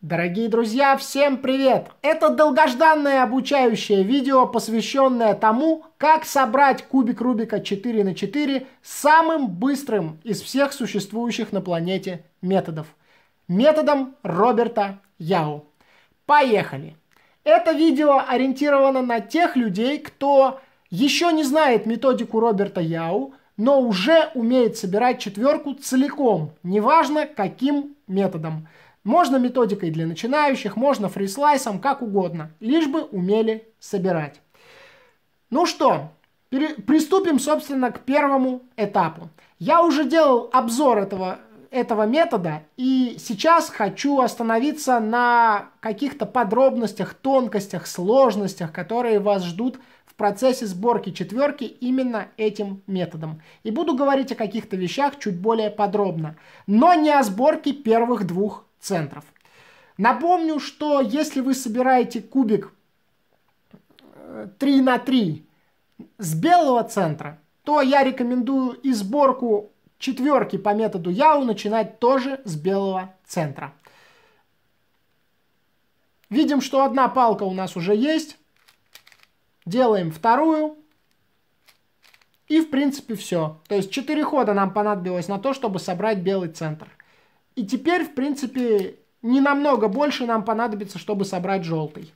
Дорогие друзья, всем привет! Это долгожданное обучающее видео, посвященное тому, как собрать кубик Рубика 4 на 4 самым быстрым из всех существующих на планете методов. Методом Роберта Яу. Поехали! Это видео ориентировано на тех людей, кто еще не знает методику Роберта Яу, но уже умеет собирать четверку целиком, неважно каким методом. Можно методикой для начинающих, можно фрислайсом, как угодно, лишь бы умели собирать. Ну что, приступим, собственно, к первому этапу. Я уже делал обзор этого, этого метода, и сейчас хочу остановиться на каких-то подробностях, тонкостях, сложностях, которые вас ждут в процессе сборки четверки именно этим методом. И буду говорить о каких-то вещах чуть более подробно, но не о сборке первых двух центров. Напомню, что если вы собираете кубик 3 э, на 3 с белого центра, то я рекомендую и сборку четверки по методу Яу начинать тоже с белого центра. Видим, что одна палка у нас уже есть. Делаем вторую. И, в принципе, все. То есть 4 хода нам понадобилось на то, чтобы собрать белый центр. И теперь, в принципе, не намного больше нам понадобится, чтобы собрать желтый.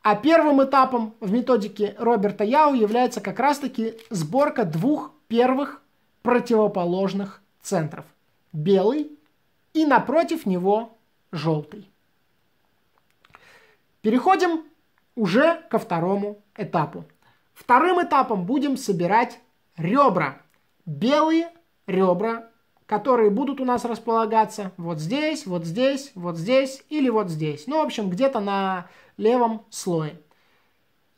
А первым этапом в методике Роберта Яу является как раз-таки сборка двух первых противоположных центров. Белый и напротив него желтый. Переходим уже ко второму этапу. Вторым этапом будем собирать ребра. Белые ребра которые будут у нас располагаться вот здесь, вот здесь, вот здесь или вот здесь. Ну, в общем, где-то на левом слое.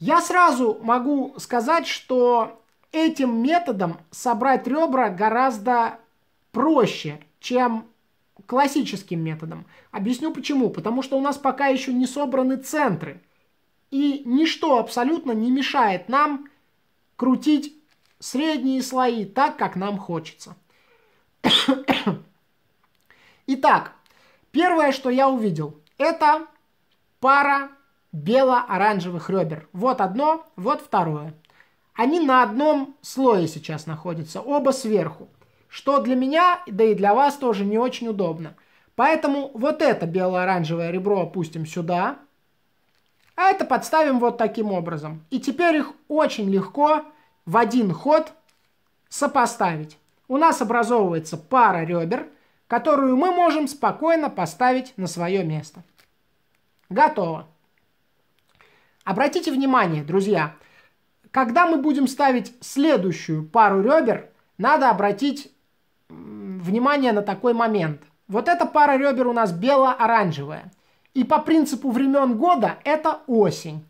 Я сразу могу сказать, что этим методом собрать ребра гораздо проще, чем классическим методом. Объясню почему. Потому что у нас пока еще не собраны центры. И ничто абсолютно не мешает нам крутить средние слои так, как нам хочется. Итак, первое, что я увидел, это пара бело-оранжевых ребер. Вот одно, вот второе. Они на одном слое сейчас находятся, оба сверху. Что для меня, да и для вас тоже не очень удобно. Поэтому вот это бело-оранжевое ребро опустим сюда. А это подставим вот таким образом. И теперь их очень легко в один ход сопоставить у нас образовывается пара ребер, которую мы можем спокойно поставить на свое место. Готово. Обратите внимание, друзья, когда мы будем ставить следующую пару ребер, надо обратить внимание на такой момент. Вот эта пара ребер у нас бело-оранжевая. И по принципу времен года это осень.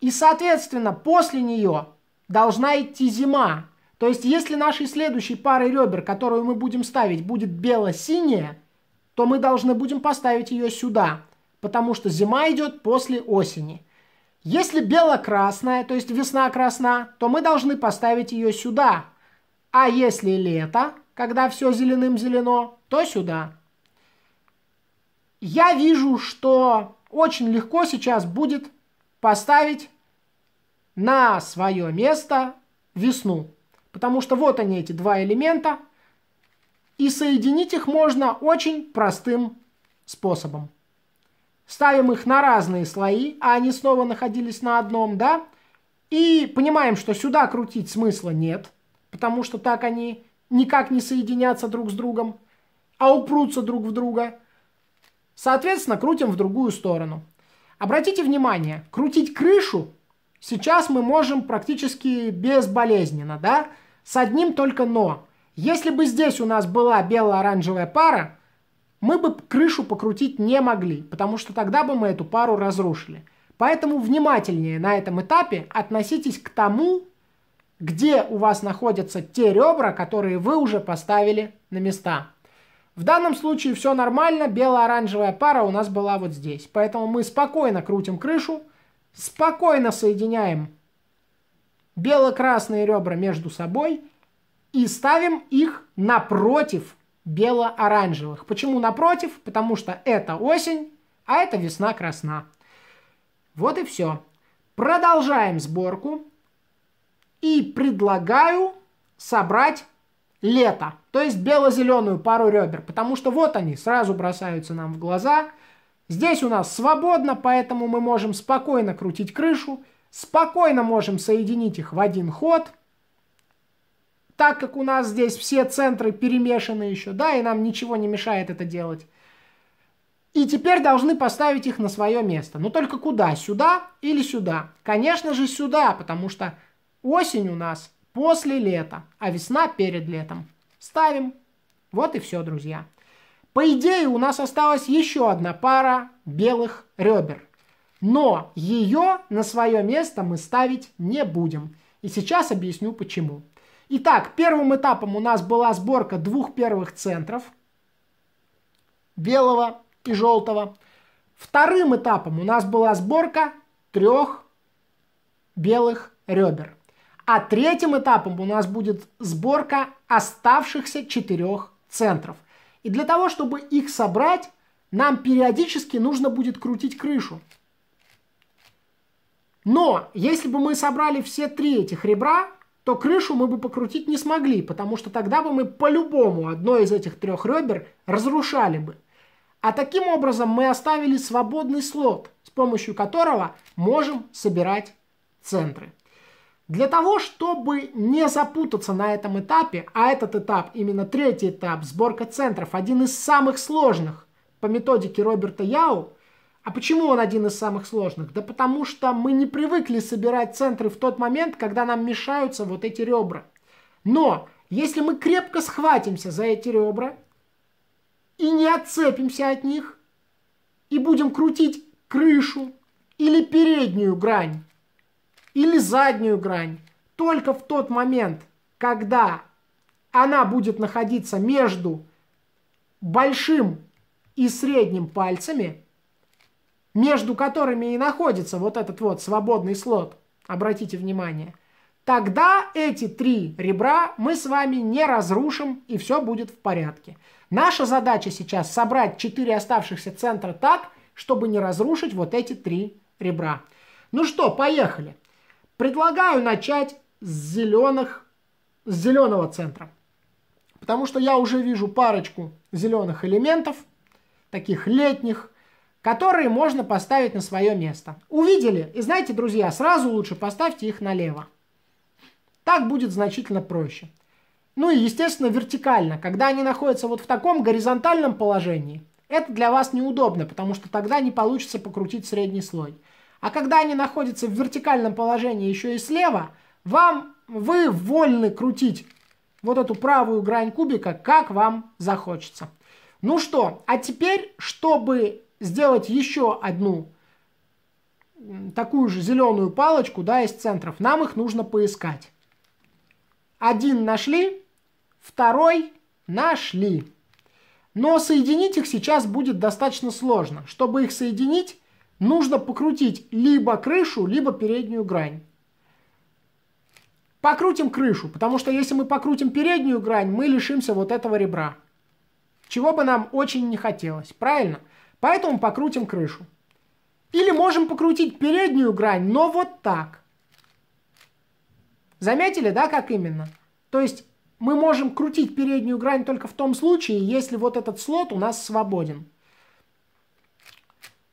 И, соответственно, после нее должна идти зима, то есть, если нашей следующей парой ребер, которую мы будем ставить, будет бело-синяя, то мы должны будем поставить ее сюда, потому что зима идет после осени. Если бело-красная, то есть весна-красна, то мы должны поставить ее сюда. А если лето, когда все зеленым зелено, то сюда. Я вижу, что очень легко сейчас будет поставить на свое место весну. Потому что вот они, эти два элемента. И соединить их можно очень простым способом. Ставим их на разные слои, а они снова находились на одном, да? И понимаем, что сюда крутить смысла нет, потому что так они никак не соединятся друг с другом, а упрутся друг в друга. Соответственно, крутим в другую сторону. Обратите внимание, крутить крышу Сейчас мы можем практически безболезненно, да? С одним только но. Если бы здесь у нас была бело-оранжевая пара, мы бы крышу покрутить не могли, потому что тогда бы мы эту пару разрушили. Поэтому внимательнее на этом этапе относитесь к тому, где у вас находятся те ребра, которые вы уже поставили на места. В данном случае все нормально, бело-оранжевая пара у нас была вот здесь. Поэтому мы спокойно крутим крышу, Спокойно соединяем бело-красные ребра между собой и ставим их напротив бело-оранжевых. Почему напротив? Потому что это осень, а это весна красна. Вот и все. Продолжаем сборку. И предлагаю собрать лето, то есть бело-зеленую пару ребер, потому что вот они сразу бросаются нам в глаза – Здесь у нас свободно, поэтому мы можем спокойно крутить крышу, спокойно можем соединить их в один ход, так как у нас здесь все центры перемешаны еще, да, и нам ничего не мешает это делать. И теперь должны поставить их на свое место. Но только куда? Сюда или сюда? Конечно же сюда, потому что осень у нас после лета, а весна перед летом. Ставим. Вот и все, друзья. По идее, у нас осталась еще одна пара белых ребер. Но ее на свое место мы ставить не будем. И сейчас объясню почему. Итак, первым этапом у нас была сборка двух первых центров. Белого и желтого. Вторым этапом у нас была сборка трех белых ребер. А третьим этапом у нас будет сборка оставшихся четырех центров – и для того, чтобы их собрать, нам периодически нужно будет крутить крышу. Но если бы мы собрали все три этих ребра, то крышу мы бы покрутить не смогли, потому что тогда бы мы по-любому одно из этих трех ребер разрушали бы. А таким образом мы оставили свободный слот, с помощью которого можем собирать центры. Для того, чтобы не запутаться на этом этапе, а этот этап, именно третий этап, сборка центров, один из самых сложных по методике Роберта Яу. А почему он один из самых сложных? Да потому что мы не привыкли собирать центры в тот момент, когда нам мешаются вот эти ребра. Но если мы крепко схватимся за эти ребра и не отцепимся от них, и будем крутить крышу или переднюю грань, или заднюю грань только в тот момент, когда она будет находиться между большим и средним пальцами, между которыми и находится вот этот вот свободный слот, обратите внимание, тогда эти три ребра мы с вами не разрушим и все будет в порядке. Наша задача сейчас собрать четыре оставшихся центра так, чтобы не разрушить вот эти три ребра. Ну что, поехали. Предлагаю начать с зеленых, с зеленого центра. Потому что я уже вижу парочку зеленых элементов, таких летних, которые можно поставить на свое место. Увидели? И знаете, друзья, сразу лучше поставьте их налево. Так будет значительно проще. Ну и, естественно, вертикально. Когда они находятся вот в таком горизонтальном положении, это для вас неудобно, потому что тогда не получится покрутить средний слой. А когда они находятся в вертикальном положении еще и слева, вам вы вольны крутить вот эту правую грань кубика, как вам захочется. Ну что, а теперь, чтобы сделать еще одну такую же зеленую палочку, да, из центров, нам их нужно поискать. Один нашли, второй нашли. Но соединить их сейчас будет достаточно сложно. Чтобы их соединить, нужно покрутить либо крышу, либо переднюю грань. Покрутим крышу, потому что если мы покрутим переднюю грань, мы лишимся вот этого ребра. Чего бы нам очень не хотелось, правильно? Поэтому покрутим крышу. Или можем покрутить переднюю грань, но вот так. Заметили, да, как именно? То есть мы можем крутить переднюю грань только в том случае, если вот этот слот у нас свободен.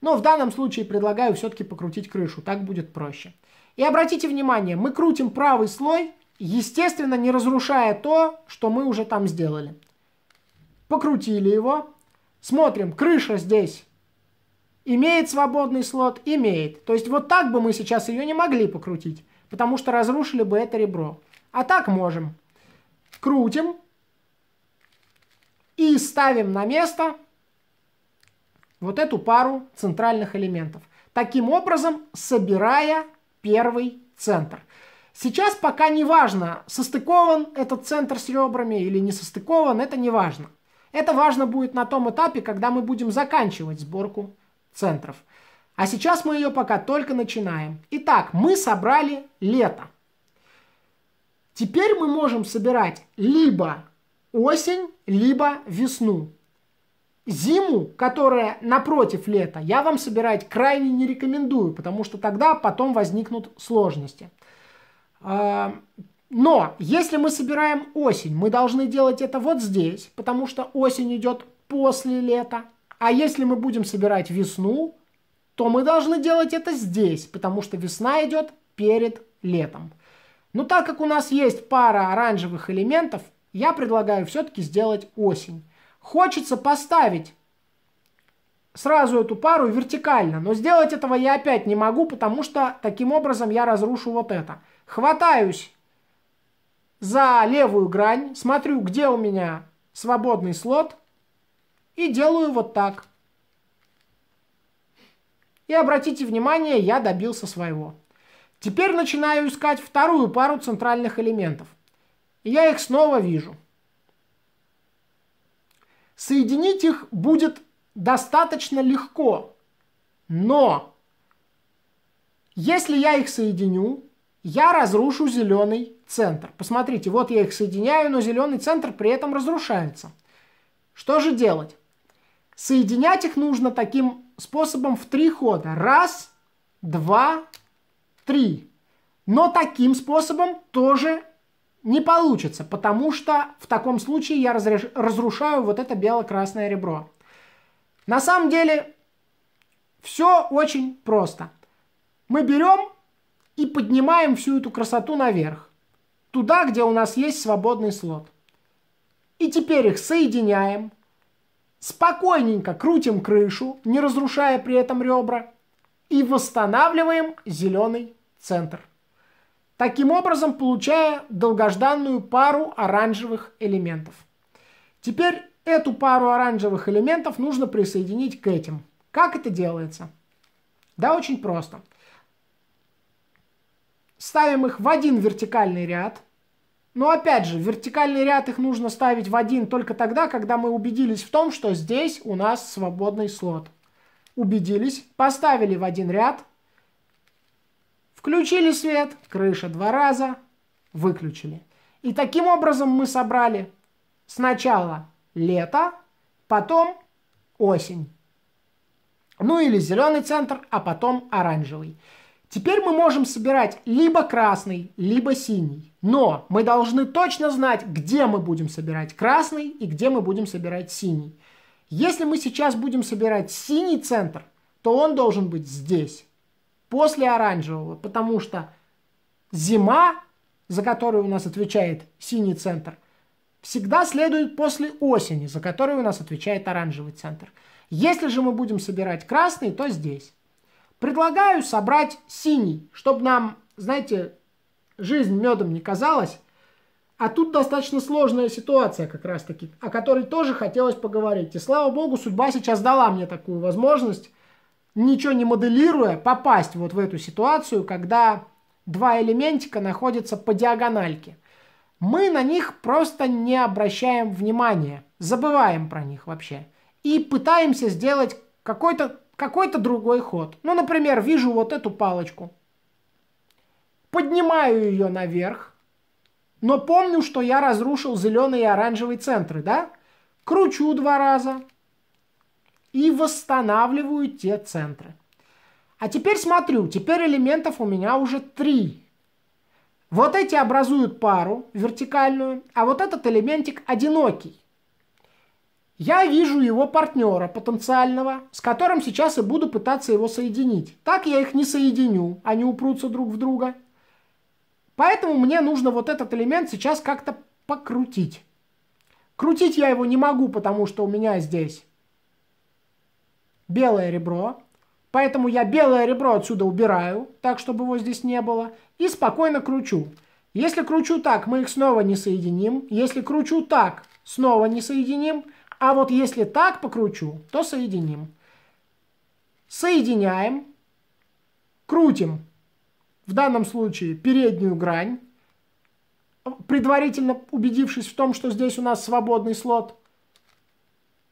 Но в данном случае предлагаю все-таки покрутить крышу, так будет проще. И обратите внимание, мы крутим правый слой, естественно, не разрушая то, что мы уже там сделали. Покрутили его. Смотрим, крыша здесь имеет свободный слот, имеет. То есть вот так бы мы сейчас ее не могли покрутить, потому что разрушили бы это ребро. А так можем. Крутим. И ставим на место вот эту пару центральных элементов. Таким образом, собирая первый центр. Сейчас пока не важно, состыкован этот центр с ребрами или не состыкован, это не важно. Это важно будет на том этапе, когда мы будем заканчивать сборку центров. А сейчас мы ее пока только начинаем. Итак, мы собрали лето. Теперь мы можем собирать либо осень, либо весну. Зиму, которая напротив лета, я вам собирать крайне не рекомендую, потому что тогда потом возникнут сложности. А, но если мы собираем осень, мы должны делать это вот здесь, потому что осень идет после лета. А если мы будем собирать весну, то мы должны делать это здесь, потому что весна идет перед летом. Но так как у нас есть пара оранжевых элементов, я предлагаю все-таки сделать осень. Хочется поставить сразу эту пару вертикально, но сделать этого я опять не могу, потому что таким образом я разрушу вот это. Хватаюсь за левую грань, смотрю, где у меня свободный слот, и делаю вот так. И обратите внимание, я добился своего. Теперь начинаю искать вторую пару центральных элементов. И я их снова вижу. Соединить их будет достаточно легко, но если я их соединю, я разрушу зеленый центр. Посмотрите, вот я их соединяю, но зеленый центр при этом разрушается. Что же делать? Соединять их нужно таким способом в три хода. Раз, два, три. Но таким способом тоже не получится, потому что в таком случае я разреш... разрушаю вот это бело-красное ребро. На самом деле все очень просто. Мы берем и поднимаем всю эту красоту наверх, туда, где у нас есть свободный слот. И теперь их соединяем, спокойненько крутим крышу, не разрушая при этом ребра, и восстанавливаем зеленый центр таким образом получая долгожданную пару оранжевых элементов. Теперь эту пару оранжевых элементов нужно присоединить к этим. Как это делается? Да, очень просто. Ставим их в один вертикальный ряд. Но опять же, вертикальный ряд их нужно ставить в один только тогда, когда мы убедились в том, что здесь у нас свободный слот. Убедились, поставили в один ряд, Включили свет, крыша два раза, выключили. И таким образом мы собрали сначала лето, потом осень. Ну или зеленый центр, а потом оранжевый. Теперь мы можем собирать либо красный, либо синий. Но мы должны точно знать, где мы будем собирать красный и где мы будем собирать синий. Если мы сейчас будем собирать синий центр, то он должен быть здесь после оранжевого, потому что зима, за которую у нас отвечает синий центр, всегда следует после осени, за которую у нас отвечает оранжевый центр. Если же мы будем собирать красный, то здесь. Предлагаю собрать синий, чтобы нам, знаете, жизнь медом не казалась. А тут достаточно сложная ситуация как раз-таки, о которой тоже хотелось поговорить. И слава богу, судьба сейчас дала мне такую возможность ничего не моделируя, попасть вот в эту ситуацию, когда два элементика находятся по диагональке. Мы на них просто не обращаем внимания, забываем про них вообще. И пытаемся сделать какой-то какой то другой ход. Ну, например, вижу вот эту палочку. Поднимаю ее наверх, но помню, что я разрушил зеленый и оранжевый центры, да? Кручу два раза, и восстанавливаю те центры. А теперь смотрю, теперь элементов у меня уже три. Вот эти образуют пару вертикальную, а вот этот элементик одинокий. Я вижу его партнера потенциального, с которым сейчас и буду пытаться его соединить. Так я их не соединю, они упрутся друг в друга. Поэтому мне нужно вот этот элемент сейчас как-то покрутить. Крутить я его не могу, потому что у меня здесь белое ребро. Поэтому я белое ребро отсюда убираю, так, чтобы его здесь не было. И спокойно кручу. Если кручу так, мы их снова не соединим. Если кручу так, снова не соединим. А вот если так покручу, то соединим. Соединяем. Крутим. В данном случае переднюю грань. Предварительно убедившись в том, что здесь у нас свободный слот.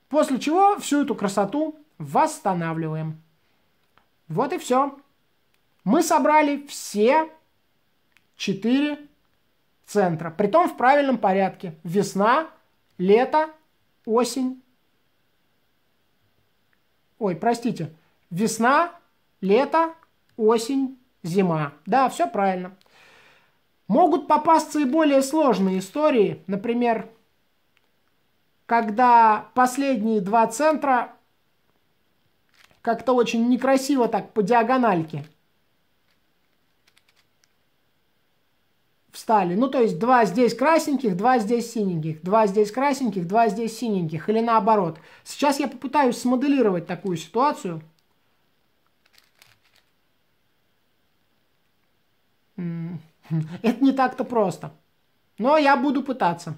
После чего всю эту красоту восстанавливаем. Вот и все. Мы собрали все четыре центра. Притом в правильном порядке. Весна, лето, осень. Ой, простите. Весна, лето, осень, зима. Да, все правильно. Могут попасться и более сложные истории. Например, когда последние два центра как-то очень некрасиво так по диагональке. встали. Ну, то есть два здесь красненьких, два здесь синеньких, два здесь красненьких, два здесь синеньких, или наоборот. Сейчас я попытаюсь смоделировать такую ситуацию. Это не так-то просто. Но я буду пытаться.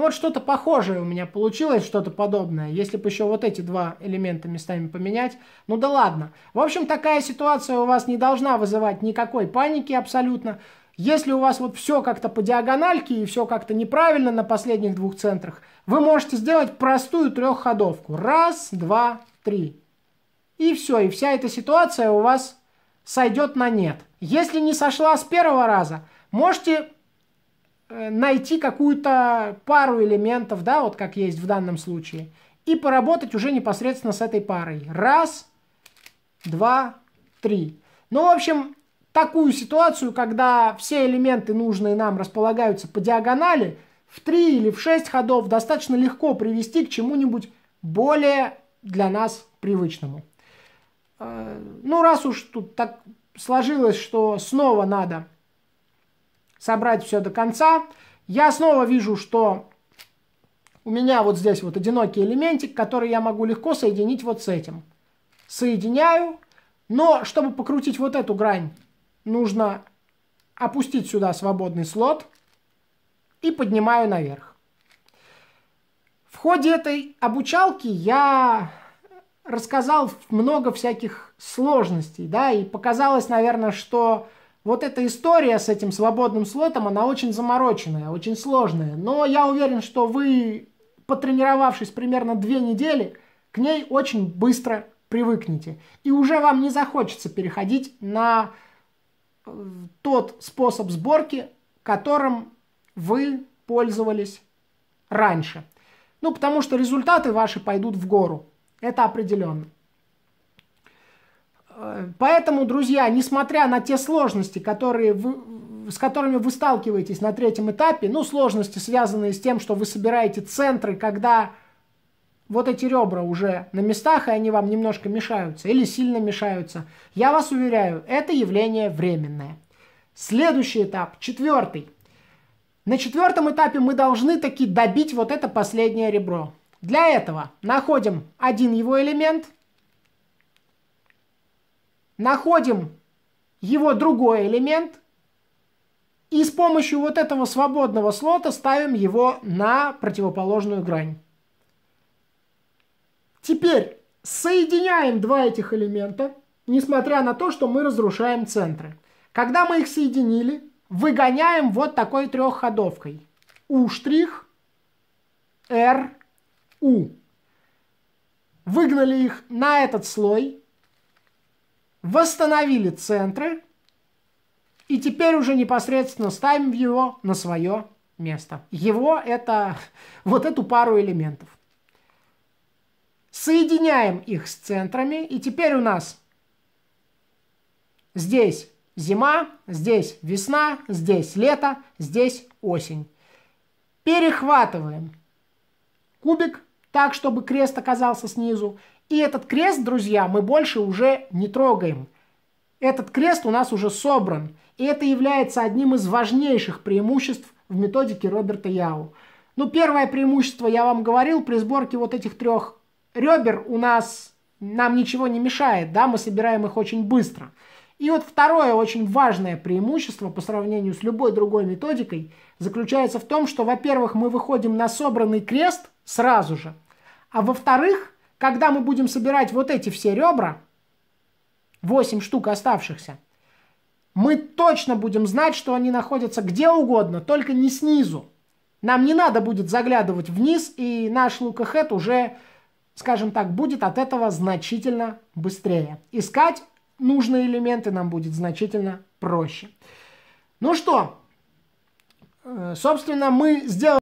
Ну вот что-то похожее у меня получилось, что-то подобное. Если бы еще вот эти два элемента местами поменять. Ну да ладно. В общем, такая ситуация у вас не должна вызывать никакой паники абсолютно. Если у вас вот все как-то по диагональке и все как-то неправильно на последних двух центрах, вы можете сделать простую трехходовку. Раз, два, три. И все, и вся эта ситуация у вас сойдет на нет. Если не сошла с первого раза, можете Э, найти какую-то пару элементов, да, вот как есть в данном случае, и поработать уже непосредственно с этой парой. Раз, два, три. Ну, в общем, такую ситуацию, когда все элементы, нужные нам, располагаются по диагонали, в три или в шесть ходов достаточно легко привести к чему-нибудь более для нас привычному. Э, ну, раз уж тут так сложилось, что снова надо собрать все до конца. Я снова вижу, что у меня вот здесь вот одинокий элементик, который я могу легко соединить вот с этим. Соединяю, но чтобы покрутить вот эту грань, нужно опустить сюда свободный слот и поднимаю наверх. В ходе этой обучалки я рассказал много всяких сложностей, да, и показалось, наверное, что вот эта история с этим свободным слотом, она очень замороченная, очень сложная. Но я уверен, что вы, потренировавшись примерно две недели, к ней очень быстро привыкнете. И уже вам не захочется переходить на э, тот способ сборки, которым вы пользовались раньше. Ну, потому что результаты ваши пойдут в гору. Это определенно. Э, поэтому, друзья, несмотря на те сложности, которые вы, с которыми вы сталкиваетесь на третьем этапе, ну, сложности, связанные с тем, что вы собираете центры, когда вот эти ребра уже на местах, и они вам немножко мешаются или сильно мешаются, я вас уверяю, это явление временное. Следующий этап, четвертый. На четвертом этапе мы должны таки добить вот это последнее ребро. Для этого находим один его элемент – находим его другой элемент и с помощью вот этого свободного слота ставим его на противоположную грань. Теперь соединяем два этих элемента, несмотря на то, что мы разрушаем центры. Когда мы их соединили, выгоняем вот такой трехходовкой. У штрих, р у Выгнали их на этот слой – восстановили центры и теперь уже непосредственно ставим его на свое место. Его это вот эту пару элементов. Соединяем их с центрами и теперь у нас здесь зима, здесь весна, здесь лето, здесь осень. Перехватываем кубик так, чтобы крест оказался снизу, и этот крест, друзья, мы больше уже не трогаем. Этот крест у нас уже собран. И это является одним из важнейших преимуществ в методике Роберта Яу. Ну, первое преимущество, я вам говорил, при сборке вот этих трех ребер у нас нам ничего не мешает, да, мы собираем их очень быстро. И вот второе очень важное преимущество по сравнению с любой другой методикой заключается в том, что, во-первых, мы выходим на собранный крест сразу же, а во-вторых, когда мы будем собирать вот эти все ребра, 8 штук оставшихся, мы точно будем знать, что они находятся где угодно, только не снизу. Нам не надо будет заглядывать вниз, и наш лукахет уже, скажем так, будет от этого значительно быстрее. Искать нужные элементы нам будет значительно проще. Ну что, э, собственно, мы сделали...